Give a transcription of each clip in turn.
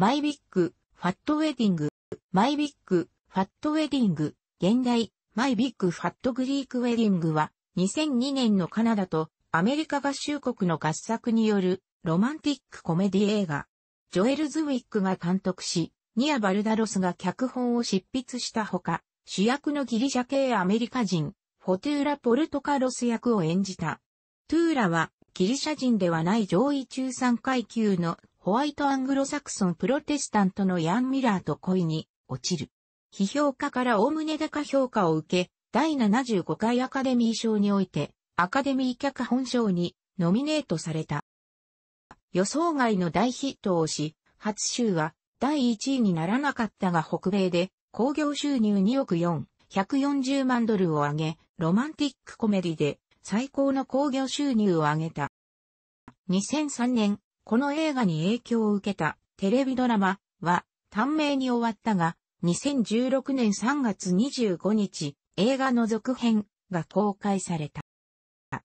マイビッグ、ファットウェディング、マイビッグ、ファットウェディング、現代、マイビッグファットグリークウェディングは、2002年のカナダとアメリカ合衆国の合作によるロマンティックコメディ映画。ジョエル・ズウィックが監督し、ニア・バルダロスが脚本を執筆したほか、主役のギリシャ系アメリカ人、フォトゥーラ・ポルトカロス役を演じた。トゥーラは、ギリシャ人ではない上位中産階級のホワイトアングロサクソンプロテスタントのヤン・ミラーと恋に落ちる。批評家からおむね高評価を受け、第75回アカデミー賞において、アカデミー脚本賞にノミネートされた。予想外の大ヒットをし、初週は第1位にならなかったが北米で興行収入2億4、140万ドルを上げ、ロマンティックコメディで最高の興行収入を上げた。2003年この映画に影響を受けたテレビドラマは短命に終わったが、2016年3月25日、映画の続編が公開された。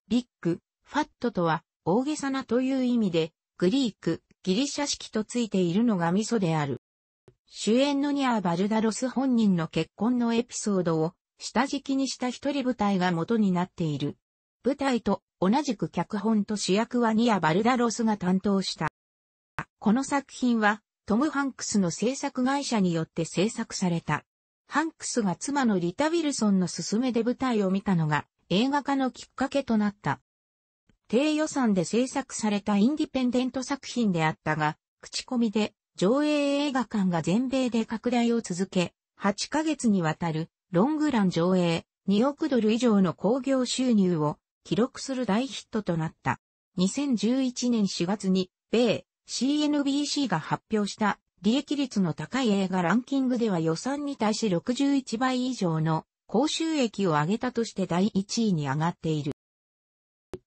ビッグ、ファットとは大げさなという意味で、グリーク、ギリシャ式とついているのがミソである。主演のニア・バルダロス本人の結婚のエピソードを下敷きにした一人舞台が元になっている。舞台と同じく脚本と主役はニア・バルダロスが担当した。この作品はトム・ハンクスの制作会社によって制作された。ハンクスが妻のリタ・ウィルソンの勧めで舞台を見たのが映画化のきっかけとなった。低予算で制作されたインディペンデント作品であったが、口コミで上映映画館が全米で拡大を続け、8ヶ月にわたるロングラン上映2億ドル以上の興行収入を記録する大ヒットとなった。2011年4月に、米 CNBC が発表した利益率の高い映画ランキングでは予算に対し61倍以上の高収益を上げたとして第1位に上がっている。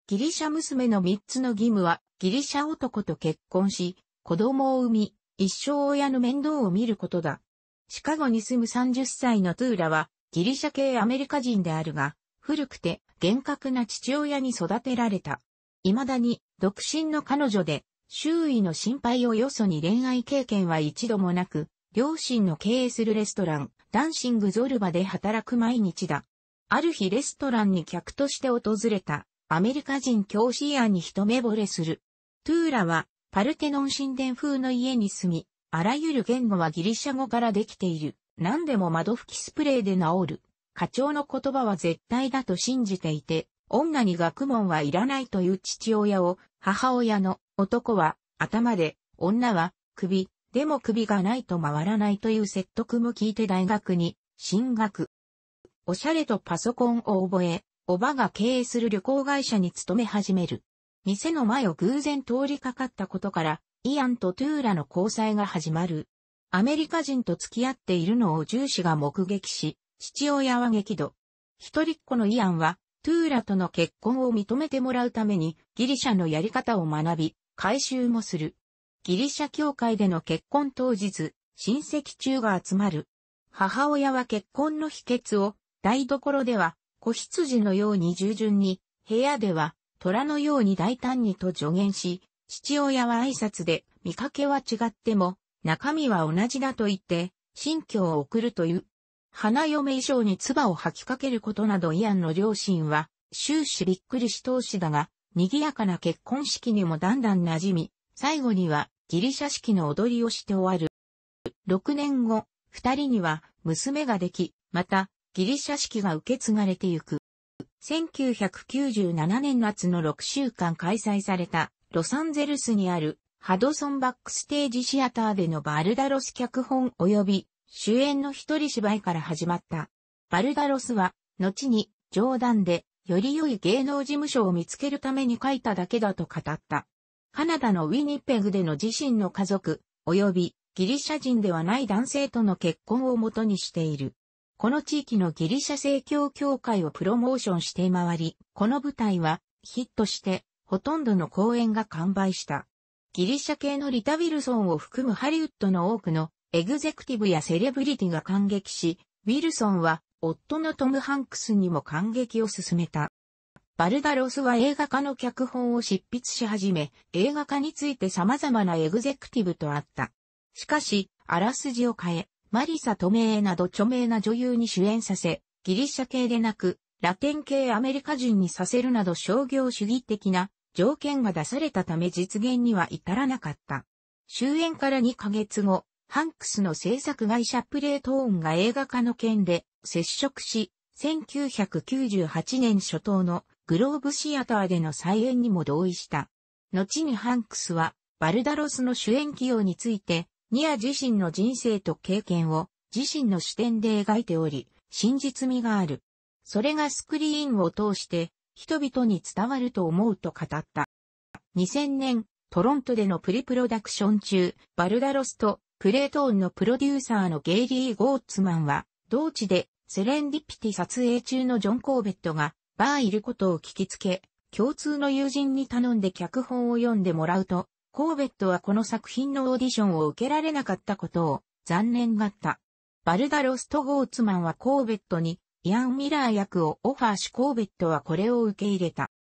ギリシャ娘の3つの義務は、ギリシャ男と結婚し、子供を産み、一生親の面倒を見ることだ。シカゴに住む30歳のトゥーラは、ギリシャ系アメリカ人であるが、古くて厳格な父親に育てられた。未だに独身の彼女で、周囲の心配をよそに恋愛経験は一度もなく、両親の経営するレストラン、ダンシングゾルバで働く毎日だ。ある日レストランに客として訪れた、アメリカ人教師屋に一目惚れする。トゥーラは、パルテノン神殿風の家に住み、あらゆる言語はギリシャ語からできている。何でも窓拭きスプレーで治る。課長の言葉は絶対だと信じていて、女に学問はいらないという父親を、母親の男は頭で、女は首、でも首がないと回らないという説得も聞いて大学に進学。おしゃれとパソコンを覚え、おばが経営する旅行会社に勤め始める。店の前を偶然通りかかったことから、イアンとトゥーラの交際が始まる。アメリカ人と付き合っているのを重視が目撃し、父親は激怒。一人っ子のイアンは、トゥーラとの結婚を認めてもらうために、ギリシャのやり方を学び、改修もする。ギリシャ教会での結婚当日、親戚中が集まる。母親は結婚の秘訣を、台所では、子羊のように従順に、部屋では、虎のように大胆にと助言し、父親は挨拶で、見かけは違っても、中身は同じだと言って、新居を送るという。花嫁衣装に唾を吐きかけることなどイアンの両親は終始びっくりし通しだが、賑やかな結婚式にもだんだん馴染み、最後にはギリシャ式の踊りをして終わる。6年後、二人には娘ができ、またギリシャ式が受け継がれてゆく。1997年夏の6週間開催されたロサンゼルスにあるハドソンバックステージシアターでのバルダロス脚本及び主演の一人芝居から始まった。バルダロスは、後に、冗談で、より良い芸能事務所を見つけるために書いただけだと語った。カナダのウィニペグでの自身の家族、及びギリシャ人ではない男性との結婚をもとにしている。この地域のギリシャ正教協会をプロモーションして回り、この舞台はヒットしてほとんどの公演が完売した。ギリシャ系のリタ・ウィルソンを含むハリウッドの多くのエグゼクティブやセレブリティが感激し、ウィルソンは夫のトム・ハンクスにも感激を進めた。バルダロスは映画化の脚本を執筆し始め、映画化について様々なエグゼクティブとあった。しかし、あらすじを変え、マリサ・トメーなど著名な女優に主演させ、ギリシャ系でなく、ラテン系アメリカ人にさせるなど商業主義的な条件が出されたため実現には至らなかった。終演から2ヶ月後、ハンクスの制作会社プレートーンが映画化の件で接触し、1998年初頭のグローブシアターでの再演にも同意した。後にハンクスは、バルダロスの主演起用について、ニア自身の人生と経験を自身の視点で描いており、真実味がある。それがスクリーンを通して人々に伝わると思うと語った。2000年、トロントでのプリプロダクション中、バルダロスとプレートーンのプロデューサーのゲイリー・ゴーツマンは、同地でセレンディピティ撮影中のジョン・コーベットがバーいることを聞きつけ、共通の友人に頼んで脚本を読んでもらうと、コーベットはこの作品のオーディションを受けられなかったことを残念がった。バルダロスト・ゴーツマンはコーベットにイアン・ミラー役をオファーしコーベットはこれを受け入れた。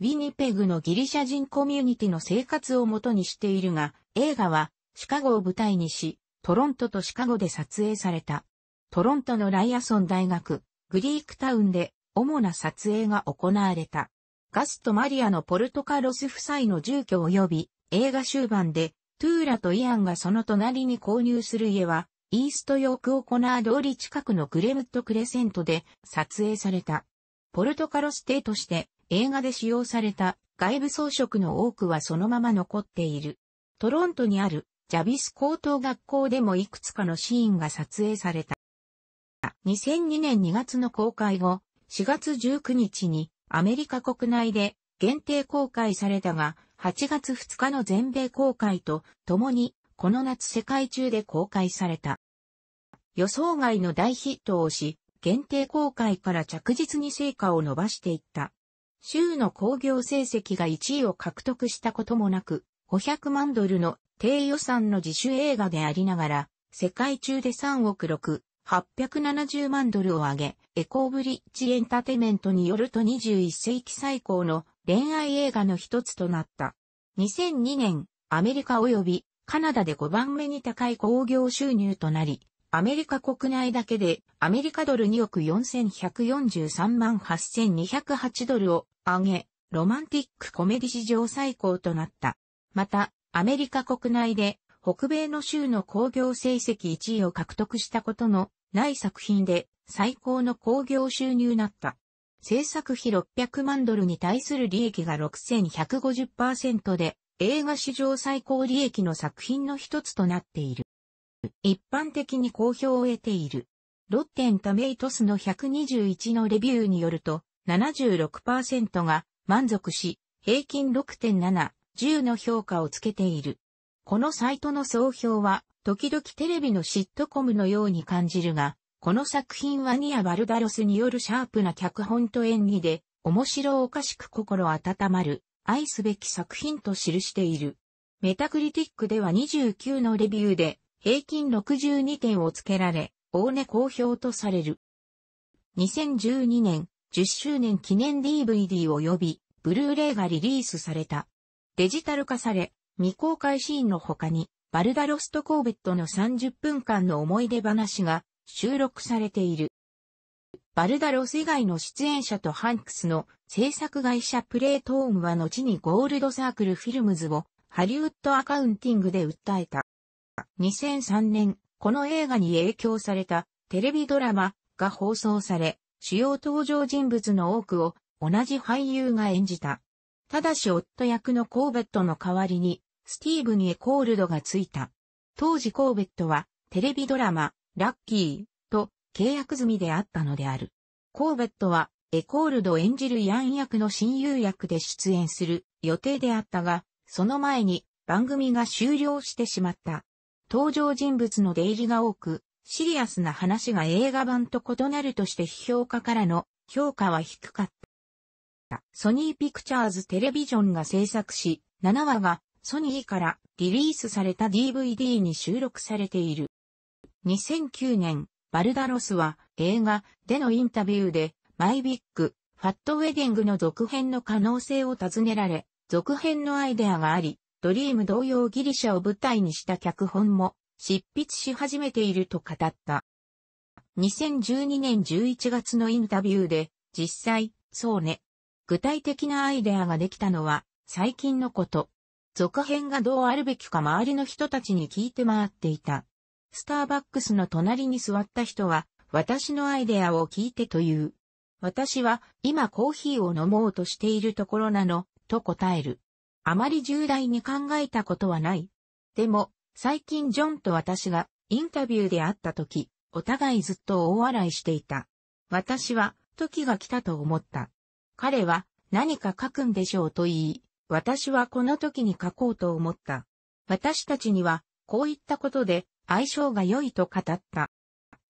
ウィニペグのギリシャ人コミュニティの生活をもとにしているが、映画はシカゴを舞台にし、トロントとシカゴで撮影された。トロントのライアソン大学、グリークタウンで主な撮影が行われた。ガストマリアのポルトカロス夫妻の住居及び映画終盤でトゥーラとイアンがその隣に購入する家はイーストヨークオコナー通り近くのグレムットクレセントで撮影された。ポルトカロス邸として映画で使用された外部装飾の多くはそのまま残っている。トロントにあるジャビス高等学校でもいくつかのシーンが撮影された。2002年2月の公開後、4月19日にアメリカ国内で限定公開されたが、8月2日の全米公開と共に、この夏世界中で公開された。予想外の大ヒットをし、限定公開から着実に成果を伸ばしていった。週の工業成績が1位を獲得したこともなく、500万ドルの低予算の自主映画でありながら、世界中で3億6、870万ドルを上げ、エコーブリッジエンターテイメントによると21世紀最高の恋愛映画の一つとなった。2002年、アメリカ及びカナダで5番目に高い興行収入となり、アメリカ国内だけでアメリカドル2億4143万8208ドルを上げ、ロマンティックコメディ史上最高となった。また、アメリカ国内で北米の州の工業成績1位を獲得したことのない作品で最高の工業収入なった。制作費600万ドルに対する利益が6150%で映画史上最高利益の作品の一つとなっている。一般的に好評を得ている。ロッテンタメイトスの121のレビューによると76%が満足し、平均6.7 10の評価をつけている。このサイトの総評は、時々テレビのシットコムのように感じるが、この作品はニア・バルダロスによるシャープな脚本と演技で、面白おかしく心温まる、愛すべき作品と記している。メタクリティックでは29のレビューで、平均62点をつけられ、大根好評とされる。2012年10周年記念 DVD 及び、ブルーレイがリリースされた。デジタル化され、未公開シーンの他に、バルダロストコーベットの30分間の思い出話が収録されている。バルダロス以外の出演者とハンクスの制作会社プレートーンは後にゴールドサークルフィルムズをハリウッドアカウンティングで訴えた。2003年、この映画に影響されたテレビドラマが放送され、主要登場人物の多くを同じ俳優が演じた。ただし夫役のコーベットの代わりに、スティーブにエコールドがついた。当時コーベットは、テレビドラマ、ラッキー、と契約済みであったのである。コーベットは、エコールド演じるヤン役の親友役で出演する予定であったが、その前に番組が終了してしまった。登場人物の出入りが多く、シリアスな話が映画版と異なるとして批評家からの評価は低かった。、ソニーピクチャーズテレビジョンが制作し、7話がソニーからリリースされた DVD に収録されている。2009年、バルダロスは映画でのインタビューで、マイビッグ、ファットウェディングの続編の可能性を尋ねられ、続編のアイデアがあり、ドリーム同様ギリシャを舞台にした脚本も執筆し始めていると語った。2012年11月のインタビューで、実際、そうね、具体的なアイデアができたのは最近のこと。続編がどうあるべきか周りの人たちに聞いて回っていた。スターバックスの隣に座った人は、私のアイデアを聞いてという。私は今コーヒーを飲もうとしているところなの、と答える。あまり重大に考えたことはない。でも、最近ジョンと私がインタビューで会った時、お互いずっと大笑いしていた。私は、時が来たと思った。彼は何か書くんでしょうと言い、私はこの時に書こうと思った。私たちには、こういったことで相性が良いと語った。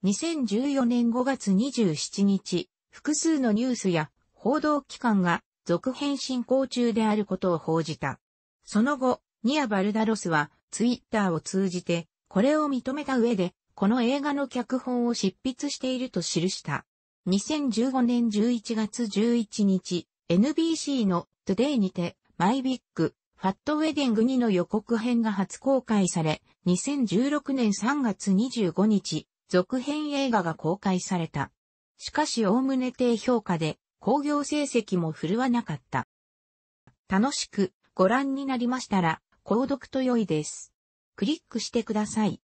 2014年5月27日、複数のニュースや報道機関が続編進行中であることを報じた。その後、ニア・バルダロスはツイッターを通じてこれを認めた上で、この映画の脚本を執筆していると記した。2015年11月11日、NBC の Today にて、マイビッグ、ファットウェディング2の予告編が初公開され、2016年3月25日、続編映画が公開された。しかし、おおむね低評価で、興行成績も振るわなかった。楽しくご覧になりましたら、購読と良いです。クリックしてください。